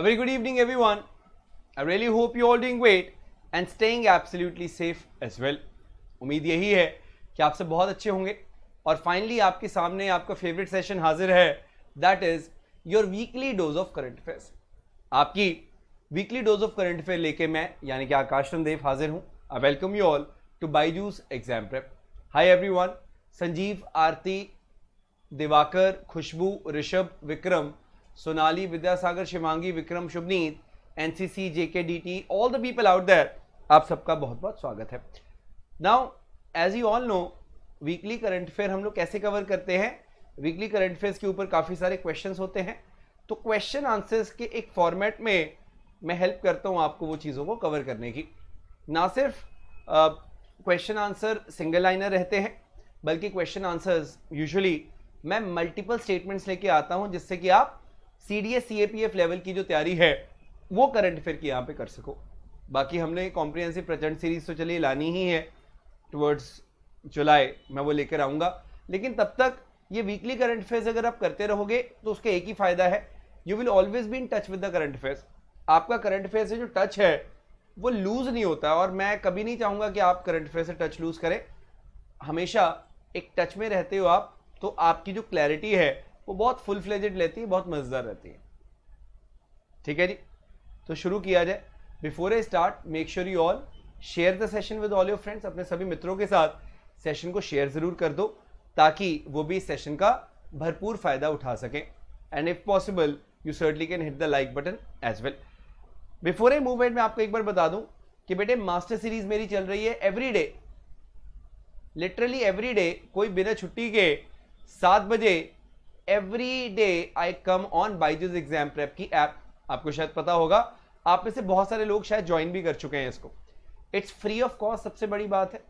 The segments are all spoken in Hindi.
A very good evening everyone. I really hope you all doing great and staying absolutely safe as well. उम्मीद यही है कि आप सब बहुत अच्छे होंगे और फाइनली आपके सामने आपका फेवरेट सेशन हाजिर है that is your weekly dose of current affairs आपकी weekly dose of current affair लेके मैं यानी कि आकाश रंदेव हाजिर हूँ I welcome you all to by Byju's exam prep hi everyone Sanjeev Aarti Diwakar Khushboo Rishabh Vikram Sonali Sonali, Vidyasagar, Shivangi, Vikram, Shubneet, डी टी all the people out there आप सबका बहुत बहुत स्वागत है now as you all know weekly current affair हम लोग कैसे कवर करते हैं वीकली करंट अफेयर्स के ऊपर काफ़ी सारे क्वेश्चंस होते हैं तो क्वेश्चन आंसर्स के एक फॉर्मेट में मैं हेल्प करता हूँ आपको वो चीज़ों को कवर करने की ना सिर्फ क्वेश्चन आंसर सिंगल लाइनर रहते हैं बल्कि क्वेश्चन आंसर्स यूजुअली मैं मल्टीपल स्टेटमेंट्स लेके आता हूँ जिससे कि आप C D P F level की जो तैयारी है वो करंट अफेयर की यहाँ पे कर सको बाकी हमने कॉम्प्रिहेंसिव प्रचंड सीरीज तो चलिए लानी ही है टुवर्ड्स जुलाई मैं वो लेकर आऊँगा लेकिन तब तक ये वीकली करंट अफेयर्स अगर आप करते रहोगे तो उसका एक ही फायदा है you will always be in touch with the current affairs आपका करंट अफेयर से जो टच है वो लूज नहीं होता और मैं कभी नहीं चाहूँगा कि आप करंट अफेयर से टच लूज करें हमेशा एक टच में रहते हो आप तो आपकी जो क्लैरिटी है वो बहुत फुल फ्लेजेड लेती है बहुत मज़ेदार रहती है ठीक है जी तो शुरू किया जाए before a start make sure you all share the session with all your friends अपने सभी मित्रों के साथ सेशन को शेयर ज़रूर कर दो ताकि वो भी इस सेशन का भरपूर फ़ायदा उठा सकें and if possible you certainly can hit the like button as well before a movement में आपको एक बार बता दूं कि बेटे मास्टर सीरीज मेरी चल रही है every day literally every day कोई बिना छुट्टी के सात बजे every day I come on Byju's exam prep की ऐप आपको शायद पता होगा आप में से बहुत सारे लोग शायद ज्वाइन भी कर चुके हैं इसको इट्स फ्री ऑफ कॉस्ट सबसे बड़ी बात है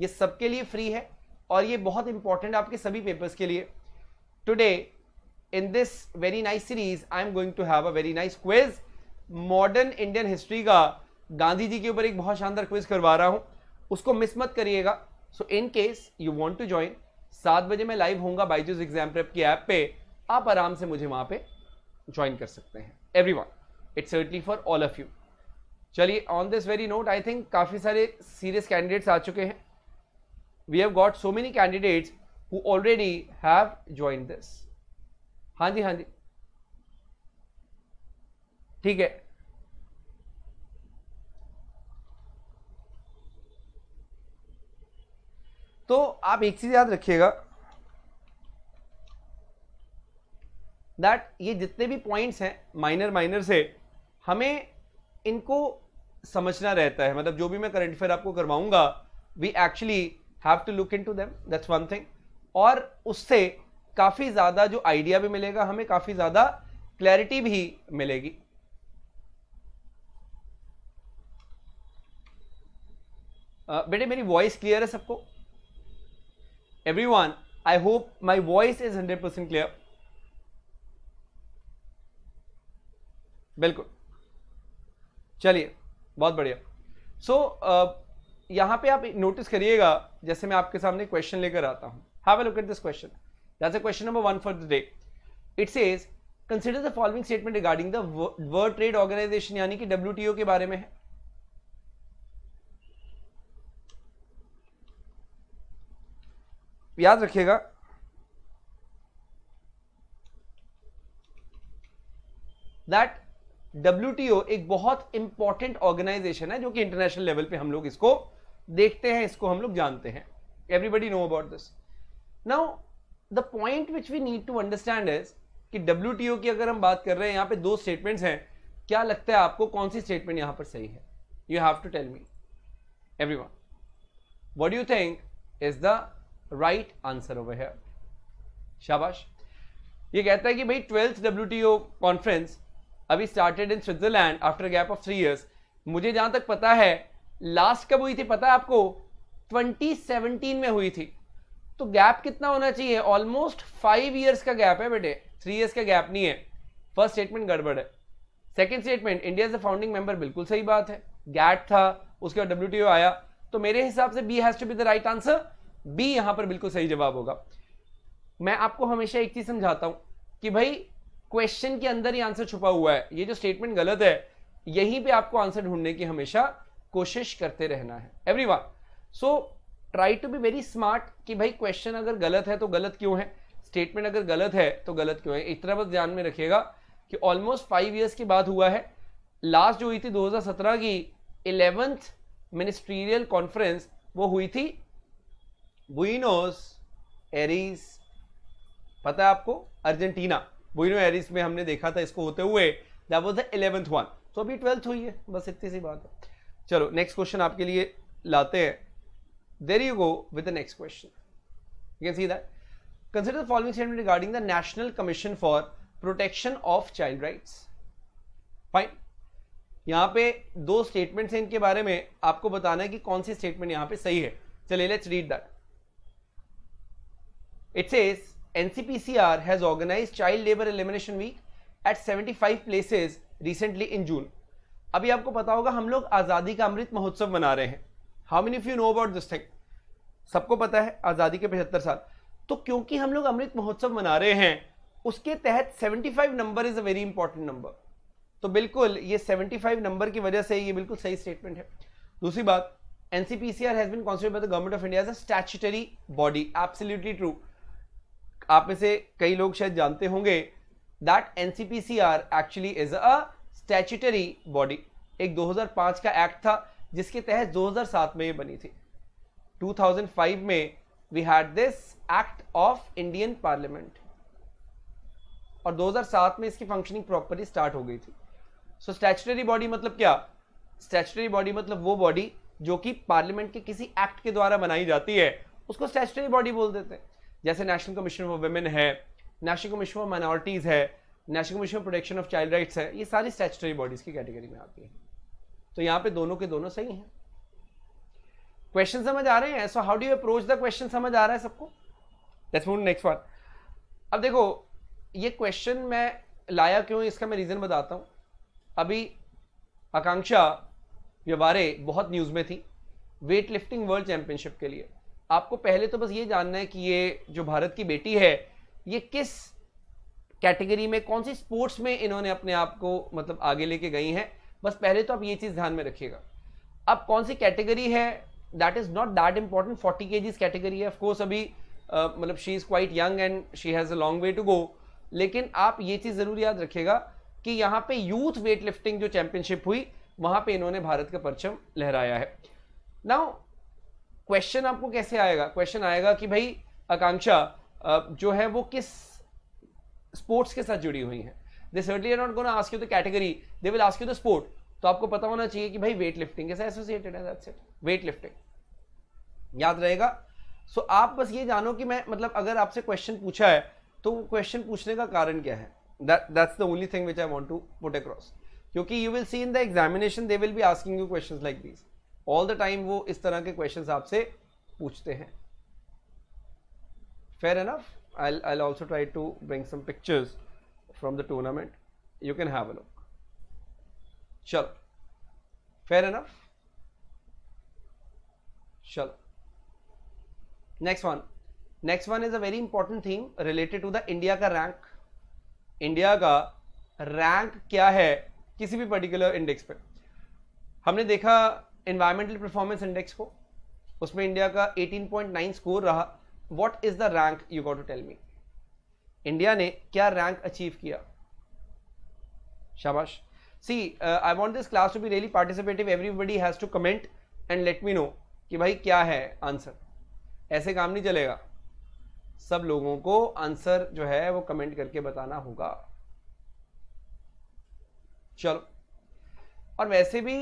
ये सबके लिए फ्री है और ये बहुत इंपॉर्टेंट आपके सभी पेपर्स के लिए today in this very nice series I am going to have a very nice quiz modern Indian history का गांधी जी के ऊपर एक बहुत शानदार क्विज करवा रहा हूँ उसको मिस मत करिएगा so in case you want to join सात बजे मैं लाइव होऊंगा बाईजूस एग्जाम प्रेप की ऐप पे आप आराम से मुझे वहां पे ज्वाइन कर सकते हैं every one it's certainly for all of you चलिए on this very note I think काफ़ी सारे सीरियस कैंडिडेट्स आ चुके हैं we have got so many candidates who already have join this हाँ जी हाँ जी ठीक है तो आप एक चीज़ याद रखिएगा दैट ये जितने भी पॉइंट्स हैं माइनर माइनर से हमें इनको समझना रहता है मतलब जो भी मैं करंट अफेयर आपको करवाऊंगा we actually have to look into them that's one thing और उससे काफ़ी ज़्यादा जो आइडिया भी मिलेगा हमें काफ़ी ज़्यादा क्लैरिटी भी मिलेगी बेटे मेरी वॉइस क्लियर है सबको everyone i hope my voice is 100% clear बिल्कुल चलिए बहुत बढ़िया सो so, uh, यहाँ पे आप नोटिस करिएगा जैसे मैं आपके सामने क्वेश्चन लेकर आता हूं have a look at this question that's a question number one for the day it says consider the following statement regarding the World Trade Organization यानी कि डब्ल्यू के बारे में है याद रखिएगा दैट डब्ल्यू एक बहुत इंपॉर्टेंट ऑर्गेनाइजेशन है जो कि इंटरनेशनल लेवल पे हम लोग इसको देखते हैं इसको हम लोग जानते हैं everybody know about this now the point which we need to understand is कि डब्ल्यू की अगर हम बात कर रहे हैं यहां पे दो स्टेटमेंट्स हैं क्या लगता है आपको कौन सी स्टेटमेंट यहां पर सही है you have to tell me every one what you think is the right answer over here शाबाश ये कहता है कि भाई ट्वेल्थ डब्ल्यू कॉन्फ्रेंस अभी started in Switzerland after gap of three years मुझे जहां तक पता है लास्ट कब हुई थी पता है आपको 2017 में हुई थी तो गैप कितना होना चाहिए ऑलमोस्ट फाइव इयर्स का गैप है बेटे थ्री ईयर्स का गैप नहीं है फर्स्ट स्टेटमेंट गड़बड़ है सेकेंड स्टेटमेंट इंडिया से फाउंडिंग मेंबर बिल्कुल सही बात है गैट था उसके बाद डब्ल्यू आया तो मेरे हिसाब से B has to be the right answer B यहां पर बिल्कुल सही जवाब होगा मैं आपको हमेशा एक चीज समझाता हूं कि भाई क्वेश्चन के अंदर ही आंसर छुपा हुआ है ये जो स्टेटमेंट गलत है यहीं पे आपको आंसर ढूंढने की हमेशा कोशिश करते रहना है every so try to be very smart कि भाई क्वेश्चन अगर गलत है तो गलत क्यों है स्टेटमेंट अगर गलत है तो गलत क्यों है इतना बस ध्यान में रखिएगा कि ऑलमोस्ट फाइव ईयर्स की बात हुआ है लास्ट जो हुई थी दो की इलेवेंथ मिनिस्ट्रियल कॉन्फ्रेंस वो हुई थी बुइनोस एरिस पता है आपको अर्जेंटीना बुइनो एरिस में हमने देखा था इसको होते हुए that was the eleventh one तो अभी ट्वेल्थ हुई है बस इतनी सी बात है चलो नेक्स्ट क्वेश्चन आपके लिए लाते हैं there you go with the next question you can see that consider the following statement regarding the national commission for protection of यहाँ पे दो स्टेटमेंट्स हैं इनके बारे में आपको बताना है कि कौन सी स्टेटमेंट यहां पे सही है चलिए let's read that It says NCPCR has organized Child Labor Elimination Week at 75 places recently in June. अभी आपको पता होगा हम लोग आज़ादी का अमृत महोत्सव मना रहे हैं how many of you know about this thing सबको पता है आज़ादी के पचहत्तर साल तो क्योंकि हम लोग अमृत महोत्सव मना रहे हैं उसके तहत 75 number is a very important number तो बिल्कुल ये 75 नंबर की वजह से ये बिल्कुल सही स्टेटमेंट है दूसरी बात NCPCR has been considered by the government of India as a statutory body. Absolutely true. आप में से कई लोग शायद जानते होंगे that NCPCR actually is a statutory body एक 2005 का एक्ट था जिसके तहत 2007 में ये बनी थी 2005 में we had this act of Indian parliament और 2007 में इसकी फंक्शनिंग प्रॉपरली स्टार्ट हो गई थी सो स्टैचुटरी बॉडी मतलब क्या स्टैचुटरी बॉडी मतलब वो बॉडी जो कि पार्लियामेंट के किसी एक्ट के द्वारा बनाई जाती है उसको स्टैचुटरी बॉडी बोल देते हैं जैसे नेशनल कमीशन फॉर वुमेन है नेशनल कमीशन फॉर माइनॉरिटीज़ है national commission for protection of child rights है ये सारी स्टैचुटरी बॉडीज़ की कैटेगरी में आती है तो यहाँ पे दोनों के दोनों सही हैं क्वेश्चन समझ आ रहे हैं so how do you approach the question समझ आ रहा है सबको लेट्स मूव नेक्स्ट वन अब देखो ये क्वेश्चन मैं लाया क्यों इसका मैं रीज़न बताता हूँ अभी आकांक्षा व्यवहारे बहुत न्यूज़ में थी वेट लिफ्टिंग वर्ल्ड चैम्पियनशिप के लिए आपको पहले तो बस ये जानना है कि ये जो भारत की बेटी है ये किस कैटेगरी में कौन सी स्पोर्ट्स में इन्होंने अपने आप को मतलब आगे लेके गई हैं बस पहले तो आप ये चीज़ ध्यान में रखिएगा अब कौन सी कैटेगरी है that is not that important forty K Gs category है ऑफकोर्स अभी uh, मतलब she is quite young and she has a long way to go लेकिन आप ये चीज़ ज़रूर याद रखिएगा कि यहाँ पे यूथ वेट लिफ्टिंग जो चैंपियनशिप हुई वहाँ पे इन्होंने भारत का परचम लहराया है नाउ क्वेश्चन आपको कैसे आएगा क्वेश्चन आएगा कि भाई आकांक्षा जो है वो किस स्पोर्ट्स के साथ जुड़ी हुई है they certainly are not gonna ask you the category they will ask you the sport तो आपको पता होना चाहिए कि भाई वेट लिफ्टिंग कैसे एसोसिएटेड है दैट्स इट वेट लिफ्टिंग याद रहेगा सो so, आप बस ये जानो कि मैं मतलब अगर आपसे क्वेश्चन पूछा है तो क्वेश्चन पूछने का कारण क्या है that's the only thing which I want to put across क्योंकि you will see in the examination they will be asking you question like this all the time वो इस तरह के क्वेश्चन आपसे पूछते हैं fair enough I I also try to bring some pictures from the tournament you can have a look चलो फेयर एनफ चलो next one next one is a very important thing related to the India का रैंक इंडिया का रैंक क्या है किसी भी पर्टिकुलर इंडेक्स पे हमने देखा इन्वायरमेंटल परफॉर्मेंस इंडेक्स को उसमें इंडिया का 18.9 स्कोर रहा what is the rank you got to tell me India ने क्या रैंक अचीव किया शाबाश see I want this class to be really participative everybody has to comment and let me know कि भाई क्या है आंसर ऐसे काम नहीं चलेगा सब लोगों को आंसर जो है वो कमेंट करके बताना होगा चलो और वैसे भी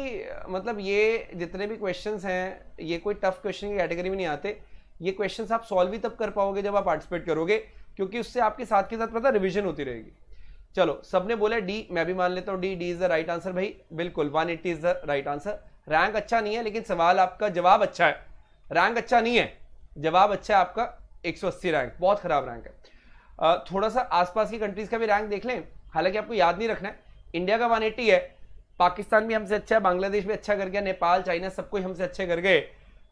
मतलब ये जितने भी क्वेश्चन हैं ये कोई टफ क्वेश्चन की कैटेगरी में नहीं आते ये क्वेश्चन आप सॉल्व ही तब कर पाओगे जब आप पार्टिसिपेट करोगे क्योंकि उससे आपके साथ के साथ पता रिविजन होती रहेगी चलो सबने बोला डी मैं भी मान लेता हूँ D D is the right answer भाई बिल्कुल 180 is the right answer rank अच्छा नहीं है लेकिन सवाल आपका जवाब अच्छा है रैंक अच्छा नहीं है जवाब अच्छा है आपका अस्सी रैंक बहुत खराब रैंक है थोड़ा सा आसपास की कंट्रीज का भी रैंक देख लें हालांकि आपको याद नहीं रखना है इंडिया का 180 है पाकिस्तान भी हमसे अच्छा है बांग्लादेश भी अच्छा कर गया नेपाल चाइना सब कुछ हमसे अच्छे कर गए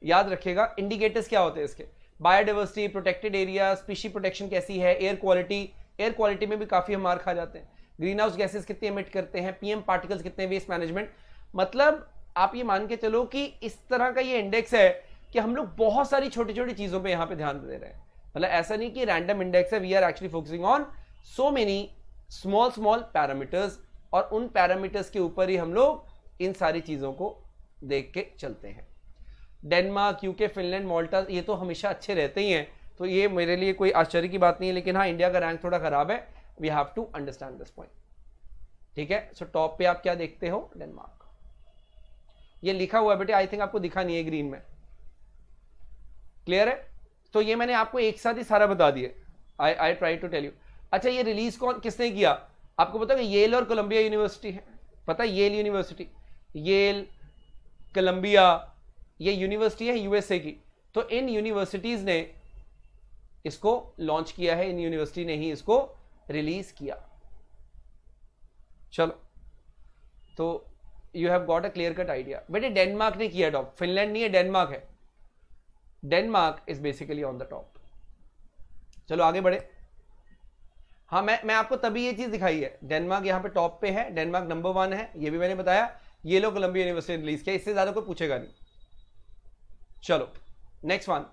याद रखिएगा इंडिकेटर्स क्या होते हैं इसके biodiversity protected area species protection कैसी है एयर क्वालिटी एयर क्वालिटी में भी काफ़ी हम मार खा जाते हैं ग्रीन हाउस गैसेज कितने इमिट करते हैं पीएम पार्टिकल्स कितने वेस्ट मैनेजमेंट मतलब आप ये मान के चलो कि इस तरह का ये इंडेक्स है कि हम लोग बहुत सारी छोटी छोटी चीज़ों पर यहाँ पे ध्यान दे रहे हैं मतलब ऐसा नहीं कि रैंडम इंडेक्स है we are actually focusing on so many small small parameters और उन पैरामीटर्स के ऊपर ही हम लोग इन सारी चीज़ों को देख के चलते हैं डेनमार्क यूके फिनलैंड माल्टा ये तो हमेशा अच्छे रहते ही हैं तो ये मेरे लिए कोई आश्चर्य की बात नहीं है लेकिन हाँ इंडिया का रैंक थोड़ा ख़राब है we have to understand this point ठीक है सो टॉप पे आप क्या देखते हो डेनमार्क ये लिखा हुआ है बेटे आई थिंक आपको दिखा नहीं है ग्रीन में क्लियर है तो ये मैंने आपको एक साथ ही सारा बता दिया I I try to tell you अच्छा ये रिलीज कौन किसने किया आपको पता है येल और कोलंबिया यूनिवर्सिटी है पता है येल यूनिवर्सिटी येल कोलंबिया ये यूनिवर्सिटी है यूएसए की तो इन यूनिवर्सिटीज़ ने इसको लॉन्च किया है इन यूनिवर्सिटी ने ही इसको रिलीज किया चलो तो you have got a clear cut idea बेटे डेनमार्क ने किया टॉप फिनलैंड नहीं है डेनमार्क है Denmark is basically on the top चलो आगे बढ़े हाँ मैं मैं आपको तभी ये चीज दिखाई है डेनमार्क यहाँ पे टॉप पे है डेनमार्क नंबर वन है ये भी मैंने बताया ये लोग कोलंबिया यूनिवर्सिटी ने रिलीज किया इससे ज्यादा कोई पूछेगा नहीं चलो next one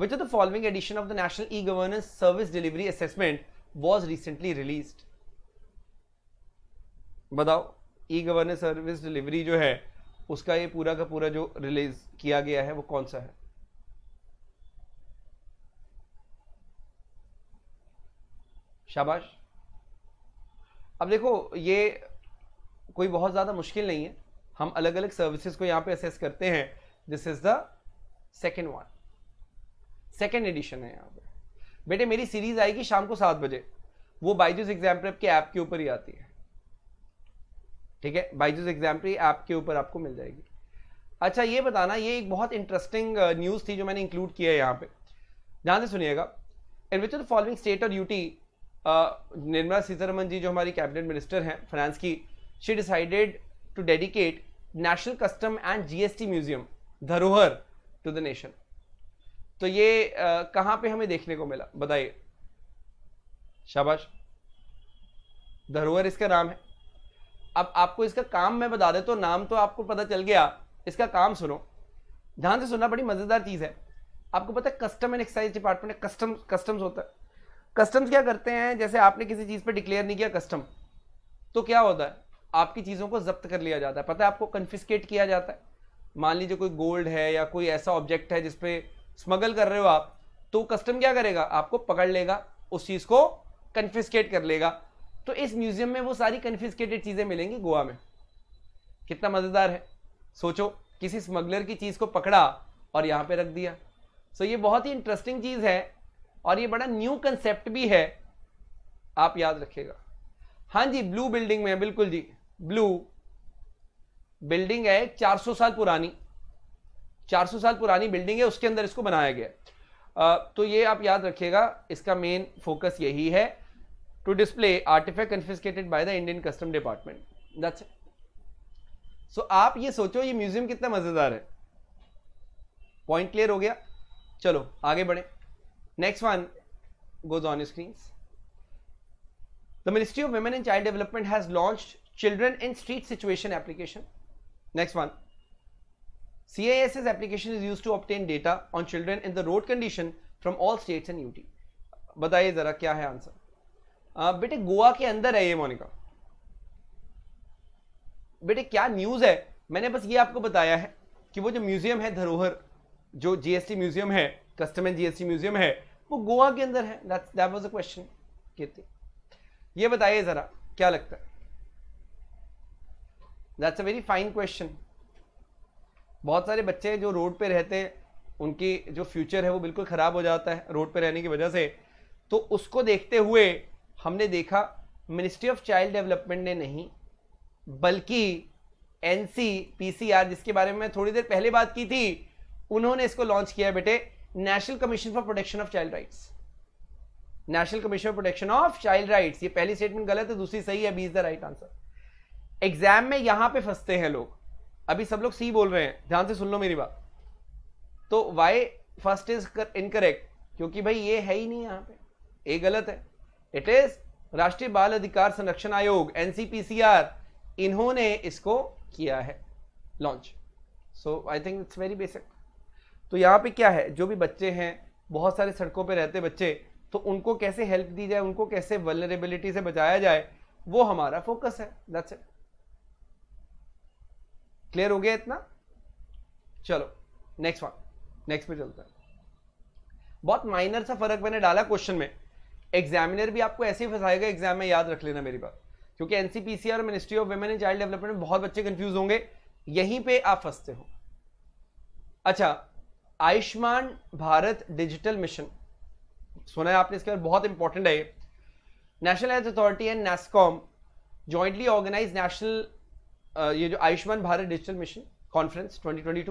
which the following edition of the national e governance service delivery assessment was recently release बताओ ई गवर्नेंस सर्विस डिलीवरी जो है उसका ये पूरा का पूरा जो रिलीज किया गया है वो कौन सा है शाबाश अब देखो ये कोई बहुत ज़्यादा मुश्किल नहीं है हम अलग अलग सर्विसेज को यहाँ पे असेस करते हैं this is the second one second edition है यहाँ पे बेटे मेरी सीरीज आएगी शाम को सात बजे वो बाइजूस एग्जाम प्रेप के ऐप के ऊपर ही आती है ठीक है बाइजूस एग्जाम प्रेप ऐप के ऊपर आपको मिल जाएगी अच्छा ये बताना ये एक बहुत इंटरेस्टिंग न्यूज़ uh, थी जो मैंने इंक्लूड किया है यहाँ पे ध्यान से सुनिएगा in which the following state और यूटी निर्मला सीतारमन जी जो हमारी कैबिनेट मिनिस्टर हैं फ्रांस की she decided to dedicate national custom and GST museum Dharohar to the nation तो ये कहाँ पे हमें देखने को मिला बताइए शाबाश धरोहर इसका नाम है अब आपको इसका काम मैं बता दे तो नाम तो आपको पता चल गया इसका काम सुनो ध्यान से सुनना बड़ी मज़ेदार चीज़ है आपको पता है custom and excise department custom customs होता है कस्टम्स क्या करते हैं जैसे आपने किसी चीज़ पर डिक्लेयर नहीं किया कस्टम तो क्या होता है आपकी चीज़ों को जब्त कर लिया जाता है पता है आपको कन्फिस्केट किया जाता है मान लीजिए कोई गोल्ड है या कोई ऐसा ऑब्जेक्ट है जिसपे स्मगल कर रहे हो आप तो कस्टम क्या करेगा आपको पकड़ लेगा उस चीज़ को कन्फिस्केट कर लेगा तो इस म्यूजियम में वो सारी कन्फिस्केटेड चीज़ें मिलेंगी गोवा में कितना मज़ेदार है सोचो किसी स्मगलर की चीज़ को पकड़ा और यहाँ पे रख दिया सो so, ये बहुत ही इंटरेस्टिंग चीज़ है और ये बड़ा न्यू कंसेप्ट भी है आप याद रखेगा हाँ जी ब्लू बिल्डिंग में बिल्कुल जी ब्लू बिल्डिंग है एक 400 साल पुरानी 400 साल पुरानी बिल्डिंग है उसके अंदर इसको बनाया गया आ, तो ये आप याद रखिएगा इसका मेन फोकस यही है to display artifact confiscated by the Indian custom department that's so आप ये सोचो ये म्यूजियम कितना मजेदार है पॉइंट क्लियर हो गया चलो आगे बढ़े Next one goes on your screens. The Ministry of Women and Child Development has launched Children in Street Situation application. Next one. CIS's application is used to obtain data on children in the road condition from all states and UT. बताइए ज़रा क्या है आंसर आ, बेटे गोवा के अंदर है ये मोनिका बेटे क्या न्यूज़ है मैंने बस ये आपको बताया है कि वो जो म्यूज़ियम है धरोहर जो जीएसटी म्यूज़ियम है कस्टम एंड जीएसटी म्यूज़ियम है वो गोवा के अंदर है क्वेश्चन कीर्ति ये बताइए जरा क्या लगता है that's a very fine question बहुत सारे बच्चे जो रोड पे रहते हैं उनकी जो फ्यूचर है वो बिल्कुल ख़राब हो जाता है रोड पे रहने की वजह से तो उसको देखते हुए हमने देखा मिनिस्ट्री ऑफ चाइल्ड डेवलपमेंट ने नहीं बल्कि एन सी जिसके बारे में थोड़ी देर पहले बात की थी उन्होंने इसको लॉन्च किया बेटे national commission for protection of child rights national commission for protection of child rights ये पहली स्टेटमेंट गलत है दूसरी सही है B is the right answer exam में यहां पे फंसते हैं लोग अभी सब लोग सी बोल रहे हैं ध्यान से सुन लो मेरी बात तो वाई फर्स्ट इज इनकरेक्ट क्योंकि भाई ये है ही नहीं यहां पे ए गलत है इट इज राष्ट्रीय बाल अधिकार संरक्षण आयोग एनसीपीसीआर इन्होंने इसको किया है launch so I think it's very basic तो यहाँ पे क्या है जो भी बच्चे हैं बहुत सारे सड़कों पे रहते बच्चे तो उनको कैसे हेल्प दी जाए उनको कैसे वलरेबिलिटी से बचाया जाए वो हमारा फोकस है दैट्स इट क्लियर हो गया इतना चलो नेक्स्ट वन नेक्स्ट पे चलते हैं बहुत माइनर सा फर्क मैंने डाला क्वेश्चन में एग्जामिनर भी आपको ऐसे ही फंसाएगा एग्जाम में याद रख लेना मेरी बात क्योंकि एनसीपीसी और ministry of women and child development में बहुत बच्चे कंफ्यूज होंगे यहीं पे आप फंसते हो अच्छा आयुष्मान भारत डिजिटल मिशन सुना है आपने इसके बारे बहुत इंपॉर्टेंट है national health authority and NASSCOM jointly organize national ये जो Ayushman Bharat digital mission conference 2022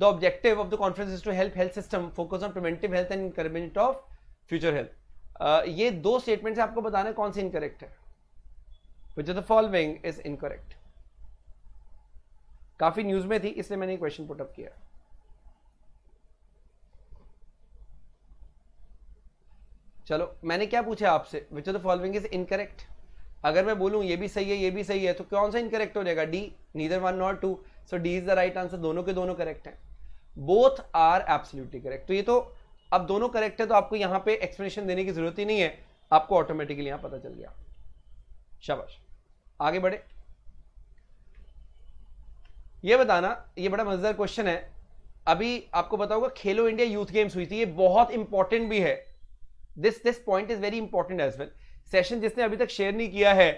the objective of the conference is to help health system focus on preventive health and encouragement of future health ये दो स्टेटमेंट से आपको बताना है कौन सी इनकरेक्ट है which the following is incorrect काफी न्यूज में थी इसलिए मैंने क्वेश्चन पुटअप किया चलो मैंने क्या पूछा आपसे which of the following is incorrect अगर मैं बोलूं ये भी सही है ये भी सही है तो कौन सा इनकरेक्ट हो जाएगा D neither one not two so D is the right answer दोनों के दोनों करेक्ट हैं बोथ आर एब्सोल्युटली करेक्ट तो ये तो अब दोनों करेक्ट है तो आपको यहां पे एक्सप्लेनेशन देने की जरूरत ही नहीं है आपको ऑटोमेटिकली यहां पता चल गया शाबाश आगे बढ़े ये बताना ये बड़ा मजेदार क्वेश्चन है अभी आपको बताऊंगा खेलो इंडिया यूथ गेम्स हुई थी ये बहुत इंपॉर्टेंट भी है this this point is very important as well session जिसने अभी तक शेयर नहीं किया है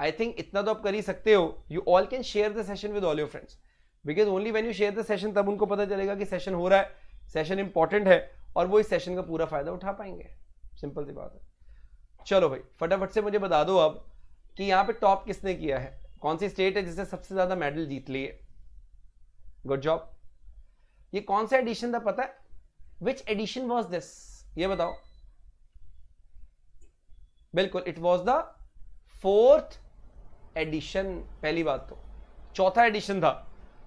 आई थिंक इतना तो आप कर ही सकते हो you all can share the session with all your friends because only when you share the session तब उनको पता चलेगा कि सेशन हो रहा है सेशन इंपॉर्टेंट है और वो इस सेशन का पूरा फायदा उठा पाएंगे सिंपल सी बात है चलो भाई फटाफट से मुझे बता दो अब कि यहाँ पे टॉप किसने किया है कौन सी स्टेट है जिसने सबसे ज्यादा मेडल जीत लिए गुड जॉब ये कौन सा एडिशन था पता है विच एडिशन वॉज दिस ये बताओ बिल्कुल it was the fourth edition पहली बात तो चौथा एडिशन था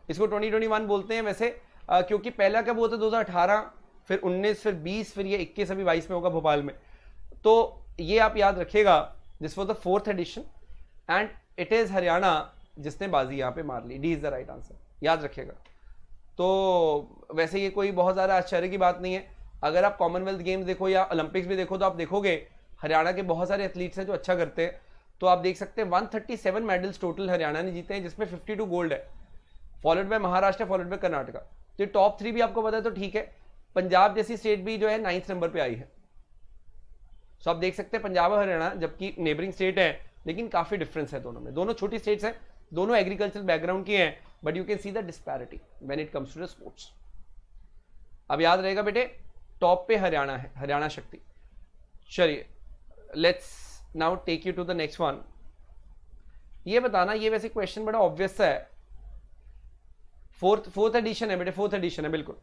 इसको 2021 बोलते हैं वैसे आ, क्योंकि पहला कब हुआ था 2018 फिर 19 फिर 20 फिर ये 21 अभी 22 में होगा भोपाल में तो ये आप याद रखिएगा this was the fourth edition and it is Haryana जिसने बाजी यहाँ पे मार ली D is the right answer याद रखेगा तो वैसे ये कोई बहुत ज़्यादा आश्चर्य की बात नहीं है अगर आप कॉमनवेल्थ गेम्स देखो या ओलंपिक्स भी देखो तो आप देखोगे हरियाणा के बहुत सारे एथलीट्स हैं जो अच्छा करते हैं तो आप देख सकते हैं 137 मेडल्स टोटल हरियाणा ने जीते हैं जिसमें 52 गोल्ड है followed by Maharashtra followed by Karnataka तो ये टॉप थ्री भी आपको पता है तो ठीक है पंजाब जैसी स्टेट भी जो है नाइन्थ नंबर पर आई है सो आप देख सकते हैं पंजाब और हरियाणा जबकि नेबरिंग स्टेट है लेकिन काफ़ी डिफरेंस है दोनों में दोनों छोटी स्टेट्स हैं दोनों एग्रीकल्चर बैकग्राउंड की हैं but you can see the disparity when it comes to the sports अब याद रहेगा बेटे टॉप पे हरियाणा है हरियाणा शक्ति चलिए let's now take you to the next one ये बताना ये वैसे क्वेश्चन बड़ा ऑब्वियस है फोर्थ फोर्थ एडिशन है बेटे फोर्थ एडिशन है बिल्कुल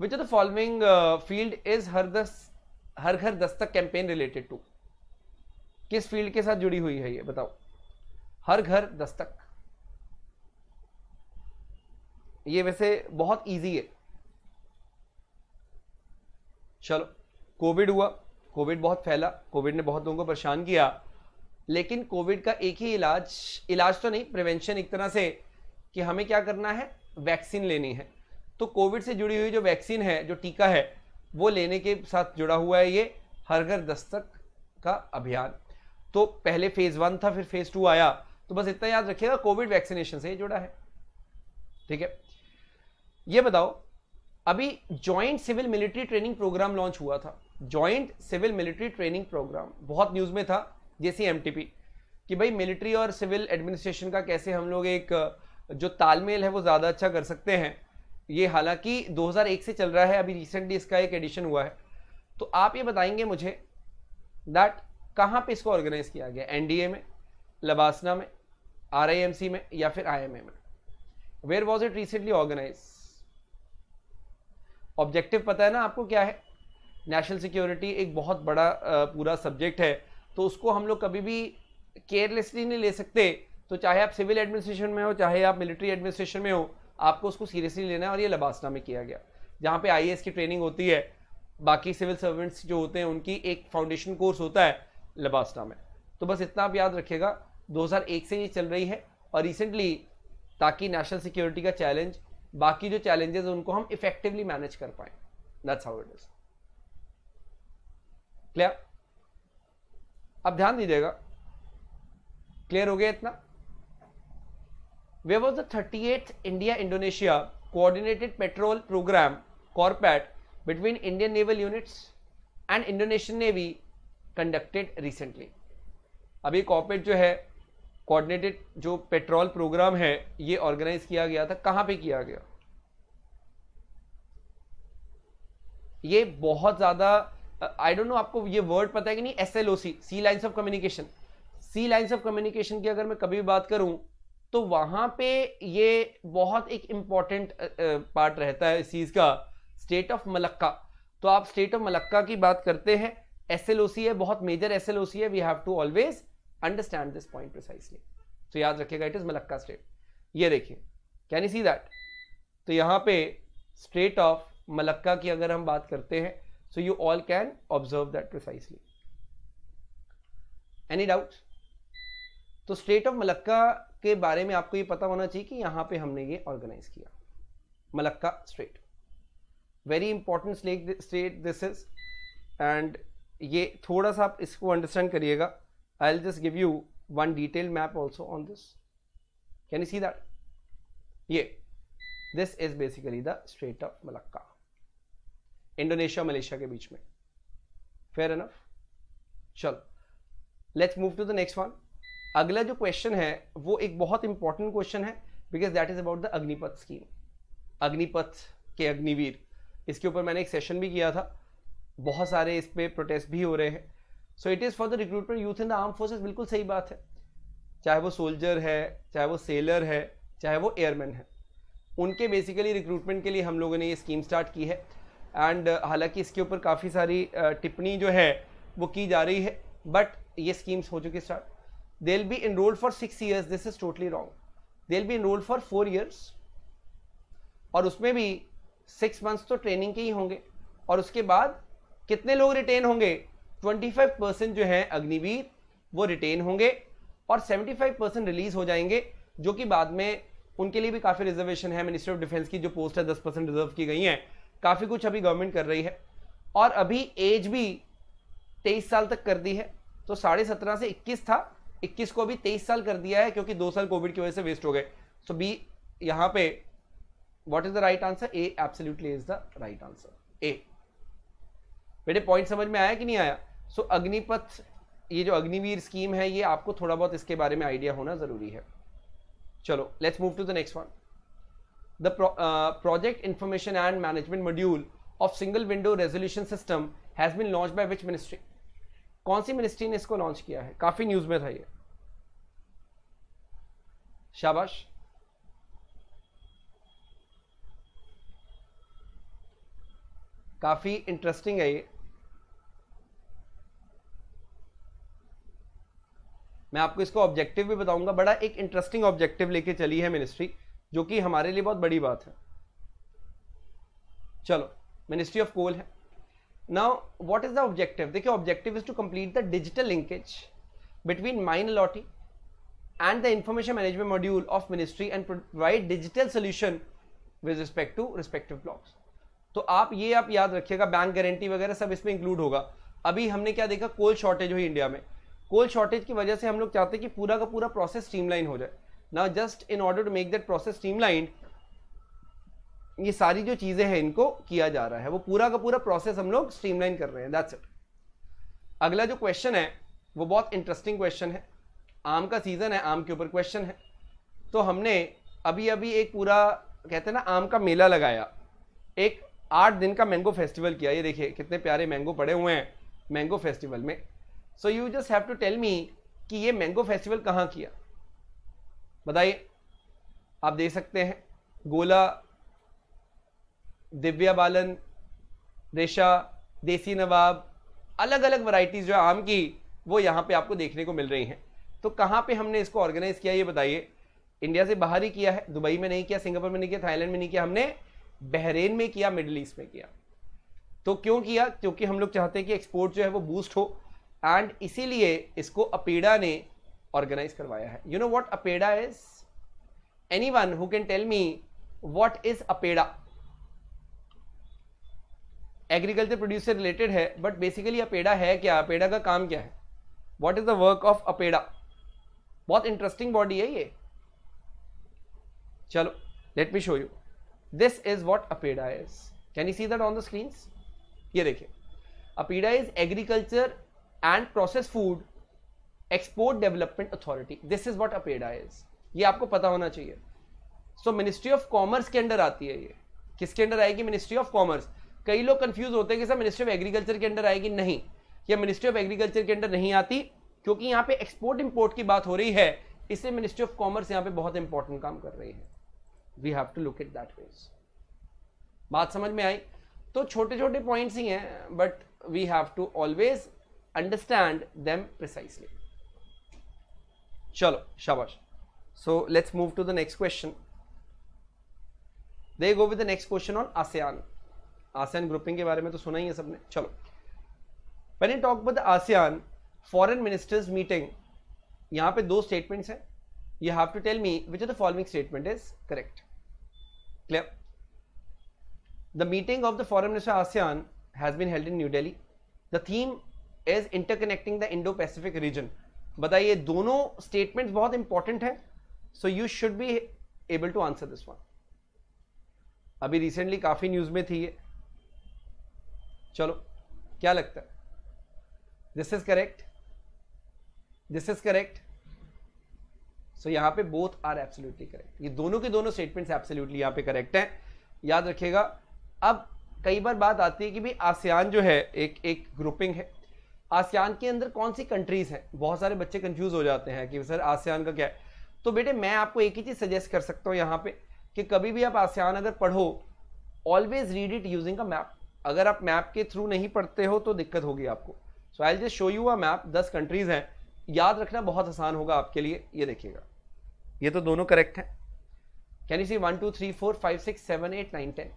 which of the following field is हर दस Har Ghar Dastak campaign related to किस फील्ड के साथ जुड़ी हुई है ये बताओ हर घर दस्तक ये वैसे बहुत इजी है चलो कोविड हुआ कोविड बहुत फैला कोविड ने बहुत लोगों को परेशान किया लेकिन कोविड का एक ही इलाज इलाज तो नहीं प्रिवेंशन एक तरह से कि हमें क्या करना है वैक्सीन लेनी है तो कोविड से जुड़ी हुई जो वैक्सीन है जो टीका है वो लेने के साथ जुड़ा हुआ है ये हर घर दस्तक का अभियान तो पहले फेज़ वन था फिर फेज़ टू आया तो बस इतना याद रखिएगा कोविड वैक्सीनेशन से ये जुड़ा है ठीक है ये बताओ अभी joint civil military training programme launch हुआ था joint civil military training programme बहुत न्यूज़ में था जैसे एम कि भाई मिलिट्री और सिविल एडमिनिस्ट्रेशन का कैसे हम लोग एक जो तालमेल है वो ज़्यादा अच्छा कर सकते हैं ये हालांकि 2001 से चल रहा है अभी रिसेंटली इसका एक एडिशन हुआ है तो आप ये बताएंगे मुझे दैट कहाँ पे इसको ऑर्गेनाइज किया गया एनडीए में लबासना में आरआईएमसी में या फिर आईएमए में where was it recently organize objective पता है ना आपको क्या है नेशनल सिक्योरिटी एक बहुत बड़ा पूरा सब्जेक्ट है तो उसको हम लोग कभी भी केयरलेसली नहीं ले सकते तो चाहे आप सिविल एडमिनिस्ट्रेशन में हो चाहे आप मिलिट्री एडमिनिस्ट्रेशन में हो आपको उसको सीरियसली लेना है और ये लबासना में किया गया जहाँ पे आई की ट्रेनिंग होती है बाकी सिविल सर्वेंट्स जो होते हैं उनकी एक फाउंडेशन कोर्स होता है लबासना में तो बस इतना आप याद रखिएगा 2001 से ये चल रही है और रिसेंटली ताकि नेशनल सिक्योरिटी का चैलेंज बाकी जो चैलेंजेस उनको हम इफेक्टिवली मैनेज कर पाए that's how it is clear अब ध्यान दीजिएगा क्लियर हो गया इतना way was the thirty eight India Indonesia coordinated patrol programme CORPAT between Indian naval units and Indonesian navy conducted recently अभी कॉर्पेट जो है कोऑर्डिनेटेड जो पेट्रोल प्रोग्राम है ये ऑर्गेनाइज किया गया था कहां पे किया गया ये बहुत ज़्यादा आई डोंट नो आपको ये वर्ड पता है कि नहीं S L O C sea lines of communication sea lines of communication की अगर मैं कभी बात करूं तो वहां पे ये बहुत एक इंपॉर्टेंट पार्ट रहता है इस चीज़ का स्टेट ऑफ मलक्का तो आप स्टेट ऑफ मलक्का की बात करते हैं एस एल ओ सी है बहुत major S L O C है we have to always understand this point precisely तो याद रखिएगा इट इज मलक्का स्ट्रेट ये देखिए कैन यू सी दैट तो यहाँ पे स्ट्रेट ऑफ मलक्का की अगर हम बात करते हैं so you all can observe that precisely any doubt तो स्टेट ऑफ मलक्का के बारे में आपको ये पता होना चाहिए कि यहाँ पे हमने ये ऑर्गेनाइज किया Malacca strait very important strait this is and ये थोड़ा सा आप इसको अंडरस्टैंड करिएगा I'll just give you one detailed map also on this. Can you see that? Yeah, this is basically the Strait of Malacca. Indonesia और मलेशिया के बीच में फेयर इनफ चलो let's move to the next one अगला जो क्वेश्चन है वो एक बहुत इंपॉर्टेंट क्वेश्चन है because that is about the Agnipath scheme Agnipath के अग्निवीर इसके ऊपर मैंने एक सेशन भी किया था बहुत सारे इस पर प्रोटेस्ट भी हो रहे हैं so it is for the recruitment youth in the arm forces बिल्कुल सही बात है चाहे वो सोल्जर है चाहे वो सेलर है चाहे वो एयरमैन है उनके बेसिकली रिक्रूटमेंट के लिए हम लोगों ने ये स्कीम स्टार्ट की है एंड uh, हालांकि इसके ऊपर काफ़ी सारी uh, टिप्पणी जो है वो की जा रही है बट ये स्कीम्स हो चुकी start they be enrolled for six years this is totally wrong they be enrolled for four years और उसमें भी सिक्स मंथ्स तो ट्रेनिंग के ही होंगे और उसके बाद कितने लोग रिटेन होंगे 25 परसेंट जो है अग्निवीर वो रिटेन होंगे और 75 परसेंट रिलीज हो जाएंगे जो कि बाद में उनके लिए भी काफ़ी रिजर्वेशन है मिनिस्ट्री ऑफ डिफेंस की जो पोस्ट है 10 परसेंट रिजर्व की गई है काफ़ी कुछ अभी गवर्नमेंट कर रही है और अभी एज भी 23 साल तक कर दी है तो साढ़े सत्रह से 21 था 21 को अभी 23 साल कर दिया है क्योंकि दो साल कोविड की वजह से वेस्ट हो गए सो तो बी यहाँ पे what is the right answer A absolutely is the right answer A बेटे पॉइंट समझ में आया कि नहीं आया सो so, अग्निपथ ये जो अग्निवीर स्कीम है ये आपको थोड़ा बहुत इसके बारे में आइडिया होना ज़रूरी है चलो let's move to the next one the project information and management module of single window resolution system has been launch by which ministry कौन सी मिनिस्ट्री ने इसको लॉन्च किया है काफ़ी न्यूज़ में था ये शाबाश काफ़ी इंटरेस्टिंग है ये मैं आपको इसका ऑब्जेक्टिव भी बताऊंगा बड़ा एक इंटरेस्टिंग ऑब्जेक्टिव लेके चली है मिनिस्ट्री जो कि हमारे लिए बहुत बड़ी बात है चलो मिनिस्ट्री ऑफ कोल है now what is the objective देखिए objective is to complete the digital linkage between mine allottee and the information management module of ministry and provide digital solution with respect to respective blocks तो आप ये आप याद रखिएगा बैंक गारंटी वगैरह सब इसमें इंक्लूड होगा अभी हमने क्या देखा कोल शॉर्टेज हुई इंडिया में कोल शॉर्टेज की वजह से हम लोग चाहते हैं कि पूरा का पूरा प्रोसेस स्ट्रीमलाइन हो जाए ना just in order to make that process streamlined ये सारी जो चीज़ें हैं इनको किया जा रहा है वो पूरा का पूरा प्रोसेस हम लोग स्ट्रीमलाइन कर रहे हैं दैट्स इट अगला जो क्वेश्चन है वो बहुत इंटरेस्टिंग क्वेश्चन है आम का सीज़न है आम के ऊपर क्वेश्चन है तो हमने अभी अभी एक पूरा कहते हैं ना आम का मेला लगाया एक आठ दिन का मैंगो फेस्टिवल किया ये देखिए कितने प्यारे मैंगो पड़े हुए हैं मैंगो फेस्टिवल में so you just have to tell me कि ये मैंगो फेस्टिवल कहाँ किया बताइए आप देख सकते हैं गोला दिव्या बालन रेशा देसी नवाब अलग अलग वैरायटीज़ जो है आम की वो यहाँ पे आपको देखने को मिल रही हैं तो कहाँ पे हमने इसको ऑर्गेनाइज़ किया ये बताइए इंडिया से बाहर ही किया है दुबई में नहीं किया सिंगापुर में नहीं किया थाईलैंड में नहीं किया हमने बहरेन में किया मिडल ईस्ट में किया तो क्यों किया क्योंकि हम लोग चाहते हैं कि एक्सपोर्ट जो है वो बूस्ट हो एंड इसीलिए इसको अपेडा ने ऑर्गेनाइज करवाया है you know what APEDA is anyone who can tell me what is APEDA agriculture producer related है बट बेसिकली अपेडा है क्या अपेडा का काम क्या है what is the work of APEDA बहुत इंटरेस्टिंग बॉडी है ये चलो let me show you this is what APEDA is can you see that on the screen ये देखिए APEDA is agriculture and process food export development authority this is what APEDA is ये आपको पता होना चाहिए सो मिनिस्ट्री ऑफ कॉमर्स के अंडर आती है ये किसके अंडर आएगी मिनिस्ट्री ऑफ कॉमर्स कई लोग कंफ्यूज होते हैं कि सर मिनिस्ट्री ऑफ एग्रीकल्चर के अंडर आएगी नहीं ये मिनिस्ट्री ऑफ एग्रीकल्चर के अंडर नहीं आती क्योंकि यहाँ पे एक्सपोर्ट इंपोर्ट की बात हो रही है इसलिए मिनिस्ट्री ऑफ कॉमर्स यहाँ पे बहुत इंपॉर्टेंट काम कर रही है we have to look it that ways बात समझ में आई तो छोटे छोटे पॉइंट्स ही हैं but we have to always understand them precisely. Chalo, shabash. So let's move to the next question. They go with the next question on ASEAN. ASEAN grouping ke bare mein to suna hi hai sabne chalo When i talk about the ASEAN foreign ministers meeting, yahan pe do statements hai You have to tell me which of the following statement is correct. Clear? The meeting of the foreign minister ASEAN has been held in New Delhi. The theme as interconnecting the Indo Pacific region बताइए दोनों स्टेटमेंट बहुत इंपॉर्टेंट है so you should be able to answer this one अभी रिसेंटली काफ़ी न्यूज़ में थी ये चलो क्या लगता है this is correct this is correct so यहां पे बोथ आर एब्सोल्युटली करेक्ट ये दोनों के दोनों स्टेटमेंट्स एब्सोल्युटली यहां पे करेक्ट हैं याद रखिएगा अब कई बार बात आती है कि भाई आसियान जो है एक एक ग्रुपिंग है आसियान के अंदर कौन सी कंट्रीज़ हैं बहुत सारे बच्चे कंफ्यूज हो जाते हैं कि सर आसियान का क्या है तो बेटे मैं आपको एक ही चीज़ सजेस्ट कर सकता हूँ यहाँ पे कि कभी भी आप आसियान अगर पढ़ो always read it using a map अगर आप मैप के थ्रू नहीं पढ़ते हो तो दिक्कत होगी आपको so I just show you a map दस कंट्रीज़ हैं याद रखना बहुत आसान होगा आपके लिए ये देखिएगा ये तो दोनों करेक्ट हैं can you see one two three four five six seven eight nine ten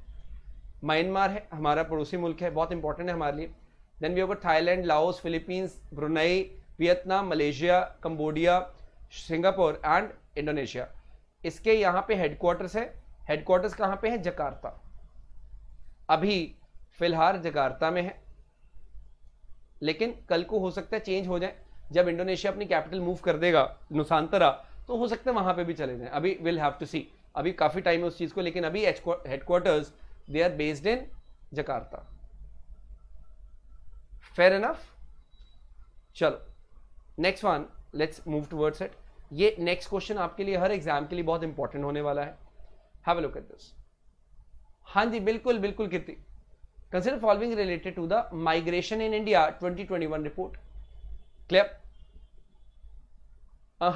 Myanmar है हमारा पड़ोसी मुल्क है बहुत इंपॉर्टेंट है हमारे लिए Then we have got Thailand, Laos, Philippines, Brunei, Vietnam, Malaysia, Cambodia, Singapore and Indonesia. इसके यहाँ पे हेडक्वार्टर्स है हेडक्वार्टर्स कहाँ पे है जकार्ता अभी फिलहाल जकार्ता में है लेकिन कल को हो सकता है चेंज हो जाए जब इंडोनेशिया अपनी कैपिटल मूव कर देगा नुसांतरा तो हो सकता है वहां पे भी चले जाए अभी विल हैव टू सी अभी काफ़ी टाइम है उस चीज़ को लेकिन अभी headquarters they are based in Jakarta fair enough चलो next one let's move towards it ये नेक्स्ट क्वेश्चन आपके लिए हर एग्जाम के लिए बहुत इंपॉर्टेंट होने वाला है हैव लुक एट दिस हाँ जी बिल्कुल बिल्कुल Kirti consider following related to the migration in India 2021 report clear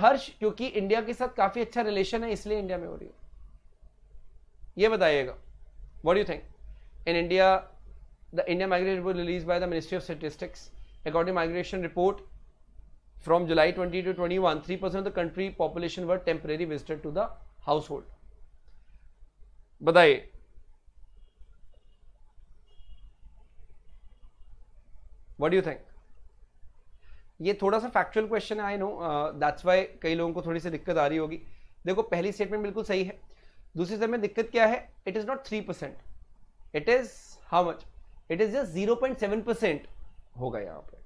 Harsh क्योंकि इंडिया के साथ काफी अच्छा रिलेशन है इसलिए इंडिया में हो रही है ये बताइएगा what you think in India the India migration report released by the Ministry of Statistics. According to migration report, from July 20 to 21, 3% of the country population were temporary visitor to the household. what do you think ये थोड़ा सा फैक्चुअल क्वेश्चन है आई नो दैट्स वाई कई लोगों को थोड़ी सी दिक्कत आ रही होगी देखो पहली स्टेटमेंट बिल्कुल सही है दूसरी स्टेटमेंट दिक्कत क्या है it is not three percent it is how much it is just seven percent होगा यहां पर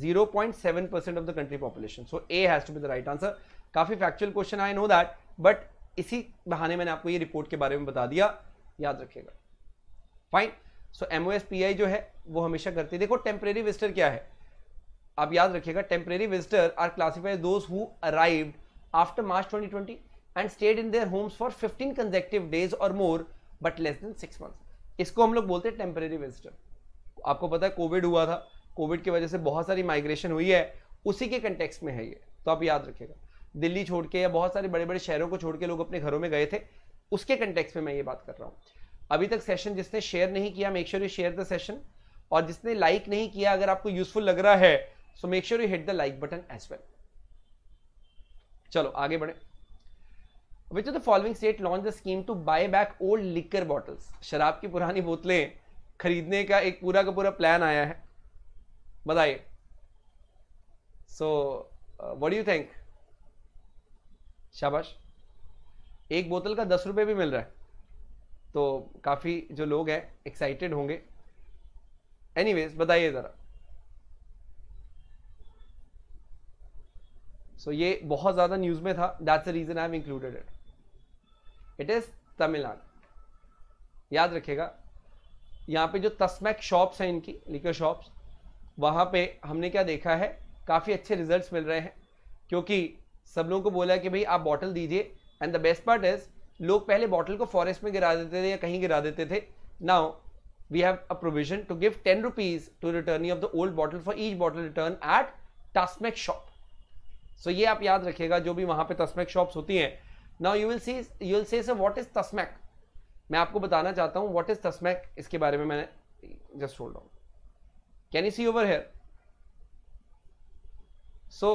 zero point seven percent of the country population so A has to be the right answer काफी factual question I know that but इसी बहाने मैंने आपको ये रिपोर्ट के बारे में बता दिया याद रखेगा फाइन सो एम जो है वो हमेशा करती है देखो टेम्परेरी विजिटर क्या है आप याद रखिएगा temporary visitor are classified those who arrived after March 2020 and stayed in their homes for 15 consecutive days or more but less than six month इसको हम लोग बोलते हैं टेम्परेरी विजिटर आपको पता है कोविड हुआ था कोविड की वजह से बहुत सारी माइग्रेशन हुई है उसी के कंटेक्स में है ये तो आप याद रखिएगा दिल्ली छोड़ के या बहुत सारे बड़े बड़े शहरों को छोड़ के लोग अपने घरों में गए थे उसके कंटेक्स में मैं ये बात कर रहा हूँ अभी तक सेशन जिसने शेयर नहीं किया make sure you share the session और जिसने लाइक नहीं किया अगर आपको यूजफुल लग रहा है so make sure you hit the like button as well चलो आगे बढ़े which of the following state launch the scheme to buy back old liquor bottles शराब की पुरानी बोतलें खरीदने का एक पूरा का पूरा प्लान आया है बताइए सो वट यू थिंक शाबाश एक बोतल का दस रुपये भी मिल रहा है तो काफ़ी जो लोग हैं एक्साइटेड होंगे एनीवेज बताइए ज़रा सो so, ये बहुत ज़्यादा न्यूज़ में था that's the reason I am included it it is Tamil Nadu याद रखेगा यहाँ पे जो तस्मैक शॉप्स हैं इनकी लिकर शॉप्स वहाँ पे हमने क्या देखा है काफ़ी अच्छे रिजल्ट्स मिल रहे हैं क्योंकि सब लोगों को बोला है कि भाई आप बॉटल दीजिए and the best part is लोग पहले बॉटल को फॉरेस्ट में गिरा देते थे या कहीं गिरा देते थे now we have a provision to give ten rupees to returning of the old bottle for each bottle return at TASMAC shop so ये आप याद रखिएगा जो भी वहाँ पर तस्मैक शॉप्स होती हैं now you will see you will say what is TASMAC मैं आपको बताना चाहता हूं व्हाट इज तस्मैक इसके बारे में मैंने just hold on can you see over here so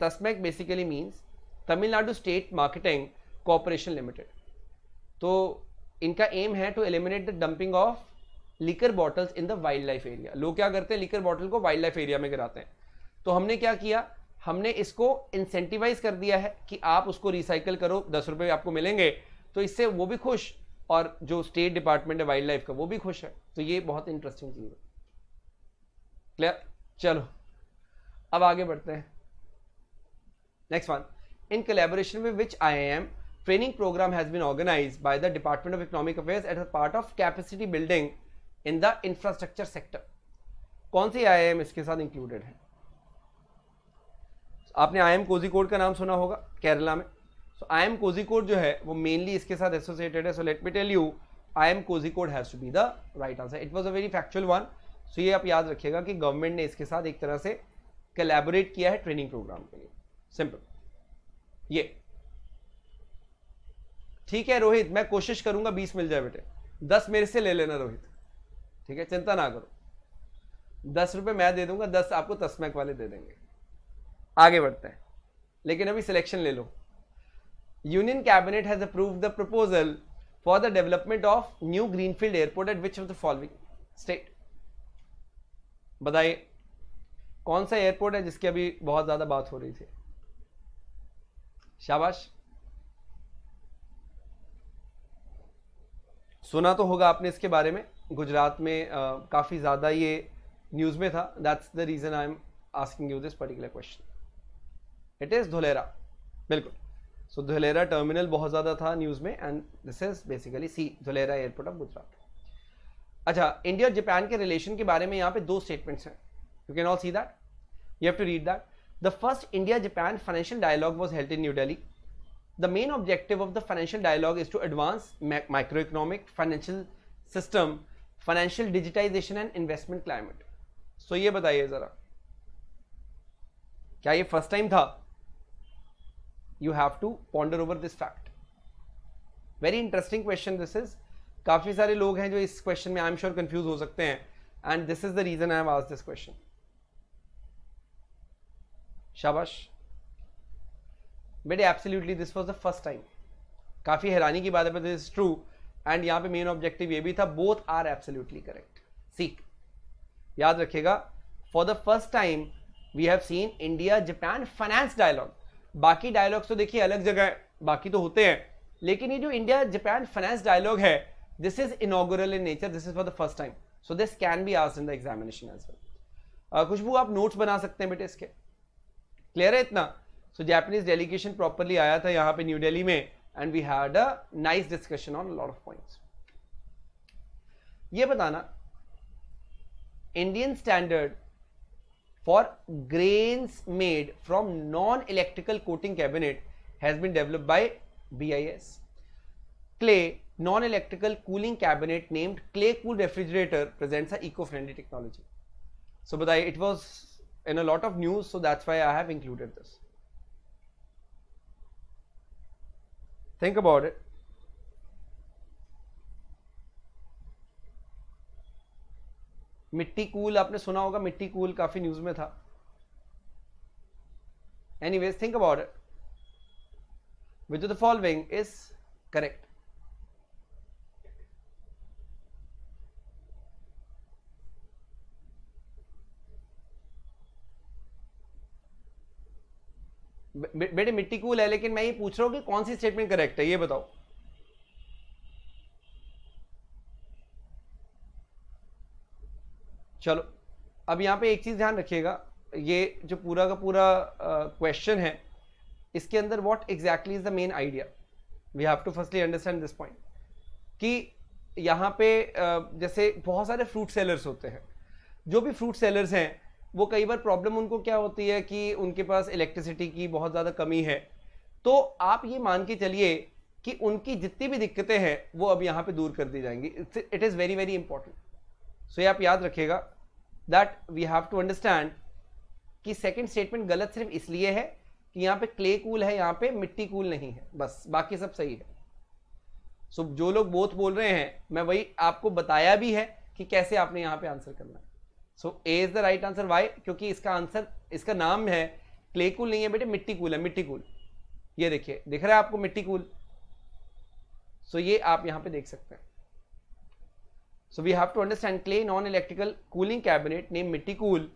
TASMAC basically means Tamil Nadu state marketing corporation limited तो इनका एम है to eliminate the dumping of liquor bottles in the wild life area लोग क्या करते हैं लिकर बॉटल को वाइल्ड लाइफ एरिया में गिराते हैं तो हमने क्या किया हमने इसको इंसेंटिवाइज कर दिया है कि आप उसको रिसाइकिल करो दस रुपये आपको मिलेंगे तो इससे वो भी खुश और जो स्टेट डिपार्टमेंट है वाइल्ड लाइफ का वो भी खुश है तो ये बहुत इंटरेस्टिंग चीज़ है क्लियर चलो अब आगे बढ़ते हैं next one in collaboration with which IIM training programme has been organize by the department of economic affairs at a part of capacity building in the infrastructure sector कौन सी आई इसके साथ इंक्लूडेड है आपने आई एम कोजिकोड का नाम सुना होगा केरला में सो आई एम कोजिकोड जो है वो मेनली इसके साथ एसोसिएटेड है so let me tell you IIM Kozhikode has to be the right answer it was a very factual one so ये आप याद रखिएगा कि गवर्नमेंट ने इसके साथ एक तरह से कलेबोरेट किया है ट्रेनिंग प्रोग्राम के लिए सिंपल ये ठीक है रोहित मैं कोशिश करूंगा बीस मिल जाए बेटे दस मेरे से ले लेना रोहित ठीक है चिंता ना करो दस रुपये मैं दे दूंगा दस आपको तस्मैक वाले दे देंगे आगे बढ़ते हैं लेकिन अभी सिलेक्शन ले लो union cabinet has approve the proposal for the development of new greenfield airport at which of the following state बताइए कौन सा एयरपोर्ट है जिसकी अभी बहुत ज़्यादा बात हो रही थी शाबाश सुना तो होगा आपने इसके बारे में गुजरात में काफ़ी ज़्यादा ये न्यूज़ में था that's the reason I am asking you this particular question it is Dholera बिल्कुल सो so, धोलेरा टर्मिनल बहुत ज़्यादा था न्यूज़ में and this is basically see Dholera airport of Gujarat अच्छा इंडिया और जापान के रिलेशन के बारे में यहाँ पे दो स्टेटमेंट्स हैं you can all see that you have to read that the first India Japan financial dialogue was held in New Delhi the main objective of the financial dialogue is to advance micro economic financial system financial digitization and investment climate so ये बताइए जरा क्या ये फर्स्ट टाइम था you have to ponder over this fact very interesting question this is काफ़ी सारे लोग हैं जो इस क्वेश्चन में आई एम श्योर कंफ्यूज हो सकते हैं and this is the reason I ask this question शाबाश बेटे absolutely this was the first time काफ़ी हैरानी की बात है दिस इज ट्रू एंड यहां पे मेन ऑब्जेक्टिव ये भी था बोथ आर एब्सोल्यूटली करेक्ट सीख याद रखेगा for the first time we have seen India Japan finance dialogue बाकी डायलॉग्स तो देखिए अलग जगह है बाकी तो होते हैं लेकिन ये जो इंडिया जापान फाइनेंस डायलॉग है this is inaugural in nature this is for the first time so this can be आज in the examination as well Khushboo आप नोट्स बना सकते हैं बेटे इसके क्लियर है इतना सो जैपनीज डेलीगेशन प्रॉपरली आया था यहाँ पे न्यू डेली में and we had a nice discussion on lot of points ये बताना Indian standard for grains made from non-electrical coating cabinet has been developed by BIS. Clay non-electrical cooling cabinet named clay cool refrigerator presents a eco-friendly technology. So but I, it was in a lot of news so that's why I have included this. Think about it. Mitticool आपने सुना होगा मिट्टी कूल काफी न्यूज में था anyways think about it which the following is correct बेटे मिट्टी कूल है लेकिन मैं ये पूछ रहा हूं कि कौन सी स्टेटमेंट करेक्ट है ये बताओ चलो अब यहाँ पे एक चीज़ ध्यान रखिएगा ये जो पूरा का पूरा क्वेश्चन uh, है इसके अंदर what exactly is the main idea we have to firstly understand this point कि यहाँ पे uh, जैसे बहुत सारे फ्रूट सेलर्स होते हैं जो भी फ्रूट सेलर्स हैं वो कई बार प्रॉब्लम उनको क्या होती है कि उनके पास इलेक्ट्रिसिटी की बहुत ज़्यादा कमी है तो आप ये मान के चलिए कि उनकी जितनी भी दिक्कतें हैं वो अब यहाँ पे दूर कर दी जाएंगी it is very very important so ये आप याद रखिएगा that we have to understand कि सेकंड स्टेटमेंट गलत सिर्फ इसलिए है कि यहां पे क्ले कूल है यहां पे मिट्टी कूल नहीं है बस बाकी सब सही है सो so, जो लोग बोथ बोल रहे हैं मैं वही आपको बताया भी है कि कैसे आपने यहाँ पे आंसर करना है so A is the right answer why क्योंकि इसका आंसर इसका नाम है क्ले कूल नहीं है बेटे मिट्टी कूल है मिट्टी कूल ये देखिए दिख रहा है आपको मिट्टी कूल सो so, ये आप यहाँ पे देख सकते हैं so we have to understand clay non electrical cooling cabinet name Mitticool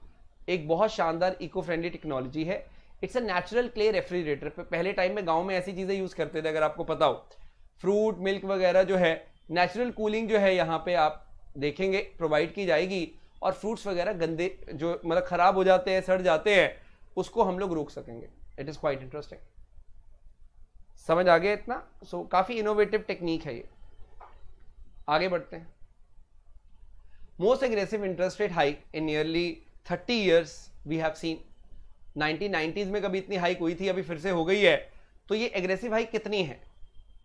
एक बहुत शानदार इको फ्रेंडली टेक्नोलॉजी है it's a natural clay refrigerator पहले टाइम में गाँव में ऐसी चीज़ें यूज़ करते थे अगर आपको पता हो फ्रूट मिल्क वगैरह जो है नेचुरल कूलिंग जो है यहाँ पे आप देखेंगे प्रोवाइड की जाएगी और फ्रूट्स वगैरह गंदे जो मतलब ख़राब हो जाते हैं सड़ जाते हैं उसको हम लोग रोक सकेंगे इट इज़ क्वाइट इंटरेस्टिंग समझ आ गया इतना सो so, काफ़ी इनोवेटिव टेक्निक है ये आगे बढ़ते हैं most aggressive interest rate hike in nearly 30 years we have seen 1990s में कभी इतनी हाइक हुई थी अभी फिर से हो गई है तो ये एग्रेसिव हाइक कितनी है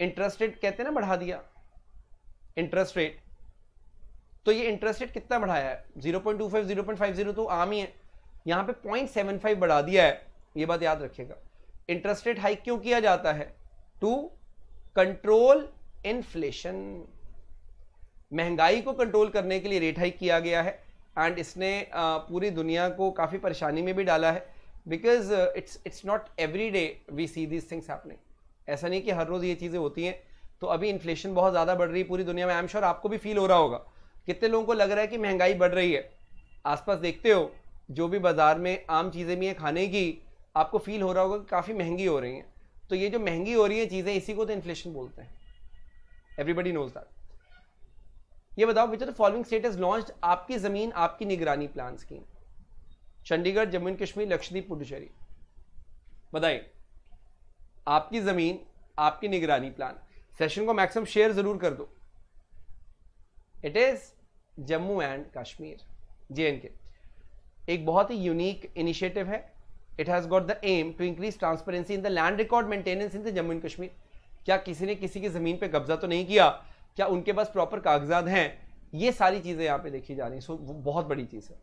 इंटरेस्ट रेट कहते हैं ना बढ़ा दिया इंटरेस्ट रेट तो ये इंटरेस्ट रेट कितना बढ़ाया है 0.25 0.50 तो आम ही है यहां पे 0.75 बढ़ा दिया है ये बात याद रखिएगा इंटरेस्ट रेट हाइक क्यों किया जाता है टू कंट्रोल इन्फ्लेशन महंगाई को कंट्रोल करने के लिए रेट हाइक किया गया है एंड इसने पूरी दुनिया को काफ़ी परेशानी में भी डाला है because it's it's not every day we see these things happening ऐसा नहीं कि हर रोज़ ये चीज़ें होती हैं तो अभी इन्फ्लेशन बहुत ज़्यादा बढ़ रही है पूरी दुनिया में आई एम श्योर आपको भी फील हो रहा होगा कितने लोगों को लग रहा है कि महंगाई बढ़ रही है आसपास देखते हो जो भी बाज़ार में आम चीज़ें भी हैं खाने की आपको फील हो रहा होगा कि काफ़ी महंगी हो रही हैं तो ये जो महंगी हो रही हैं चीज़ें इसी को तो इन्फ्लेशन बोलते हैं एवरीबडी नोज दैट ये बताओ which the following state is launch आपकी जमीन आपकी निगरानी plan scheme Chandigarh Jammu and Kashmir Lakshadweep Puducherry बताइए आपकी जमीन आपकी निगरानी प्लान सेशन को मैक्सिमम शेयर जरूर कर दो it is Jammu and Kashmir J and K एक बहुत ही यूनिक इनिशिएटिव है it has got the aim to increase transparency in the land record maintenance in the Jammu and Kashmir क्या किसी ने किसी की ज़मीन पे कब्जा तो नहीं किया क्या उनके पास प्रॉपर कागजात हैं ये सारी चीज़ें यहाँ पे देखी जा रही हैं सो वो बहुत बड़ी चीज़ है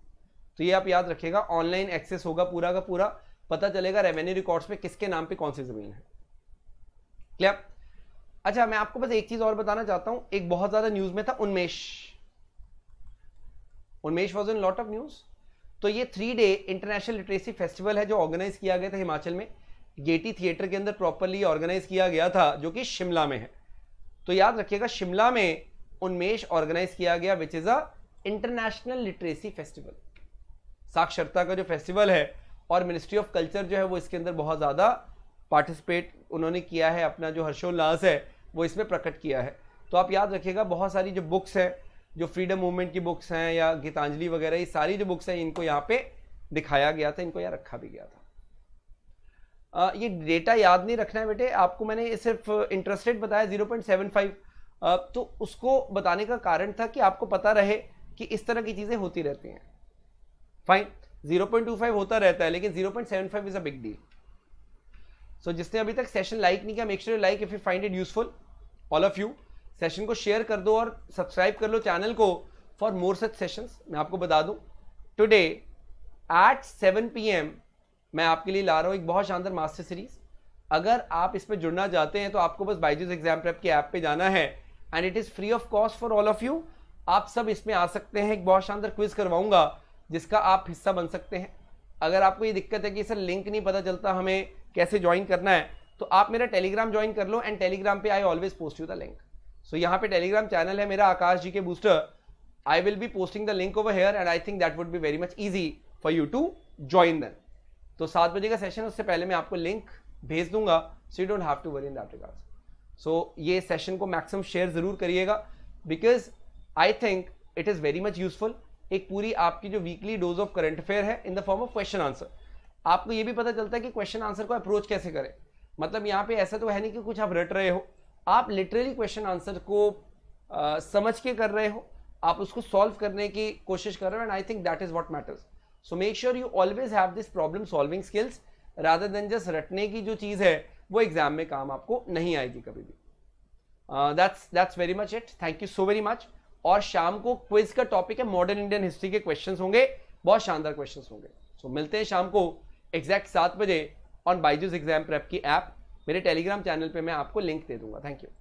तो ये आप याद रखेगा ऑनलाइन एक्सेस होगा पूरा का पूरा पता चलेगा रेवेन्यू रिकॉर्ड्स में किसके नाम पे कौन सी ज़मीन है क्लियर अच्छा मैं आपको बस एक चीज़ और बताना चाहता हूँ एक बहुत ज़्यादा न्यूज़ में था Unmesh Unmesh was in lot of news तो ये three day international literacy festival है जो ऑर्गेनाइज किया गया था हिमाचल में गेटी थिएटर के अंदर प्रॉपरली ऑर्गेनाइज किया गया था जो कि शिमला में है तो याद रखिएगा शिमला में उन्मेष ऑर्गेनाइज किया गया which is a international literacy festival साक्षरता का जो फेस्टिवल है और मिनिस्ट्री ऑफ कल्चर जो है वो इसके अंदर बहुत ज़्यादा पार्टिसिपेट उन्होंने किया है अपना जो हर्षोल्लास है वो इसमें प्रकट किया है तो आप याद रखिएगा बहुत सारी जो बुक्स हैं जो फ्रीडम मूवमेंट की बुक्स हैं या गीतांजलि वगैरह ये सारी जो बुक्स हैं इनको यहाँ पे दिखाया गया था इनको यहाँ रखा भी गया था ये डेटा याद नहीं रखना है बेटे आपको मैंने ये सिर्फ इंटरेस्ट रेट बताया जीरो पॉइंट सेवन फाइव तो उसको बताने का कारण था कि आपको पता रहे कि इस तरह की चीज़ें होती रहती हैं fine zero point two five होता रहता है लेकिन zero point seven five is a big deal so जिसने अभी तक सेशन लाइक नहीं किया make sure like if you find it useful all of you session को शेयर कर दो और सब्सक्राइब कर लो चैनल को फॉर मोर सच सेशंस मैं आपको बता दूँ today at seven P M मैं आपके लिए ला रहा हूँ एक बहुत शानदार मास्टर सीरीज अगर आप इस पर जुड़ना चाहते हैं तो आपको बस बाइजूस एग्जाम प्रेप के ऐप पे जाना है and it is free of cost for all of you आप सब इसमें आ सकते हैं एक बहुत शानदार क्विज करवाऊंगा जिसका आप हिस्सा बन सकते हैं अगर आपको ये दिक्कत है कि सर लिंक नहीं पता चलता हमें कैसे ज्वाइन करना है तो आप मेरा टेलीग्राम ज्वाइन कर लो एंड टेलीग्राम पे I always post you the link so यहाँ पे टेलीग्राम चैनल है मेरा Aakash G K booster I will be posting the link over here and I think that would be very much easy for you to join then तो सात बजे का सेशन उससे पहले मैं आपको लिंक भेज दूंगा so you don't have to worry in that regard so ये सेशन को मैक्सिमम शेयर ज़रूर करिएगा because I think it is very much useful एक पूरी आपकी जो weekly dose of current affair है in the form of question answer आपको ये भी पता चलता है कि क्वेश्चन आंसर को अप्रोच कैसे करें मतलब यहाँ पे ऐसा तो है नहीं कि कुछ आप रट रहे हो आप लिटरली क्वेश्चन आंसर को आ, समझ के कर रहे हो आप उसको सॉल्व करने की कोशिश कर रहे हो and I think that is what matters so make sure you always have this problem solving skills rather than just रटने की जो चीज़ है वो एग्जाम में काम आपको नहीं आएगी कभी भी that's that's very much it thank you so very much और शाम को क्विज का टॉपिक है मॉडर्न इंडियन हिस्ट्री के क्वेश्चंस होंगे बहुत शानदार क्वेश्चंस होंगे सो so, मिलते हैं शाम को एग्जैक्ट सात बजे ऑन बाइजूस एग्जाम प्रेप की ऐप मेरे टेलीग्राम चैनल पे मैं आपको लिंक दे दूंगा थैंक यू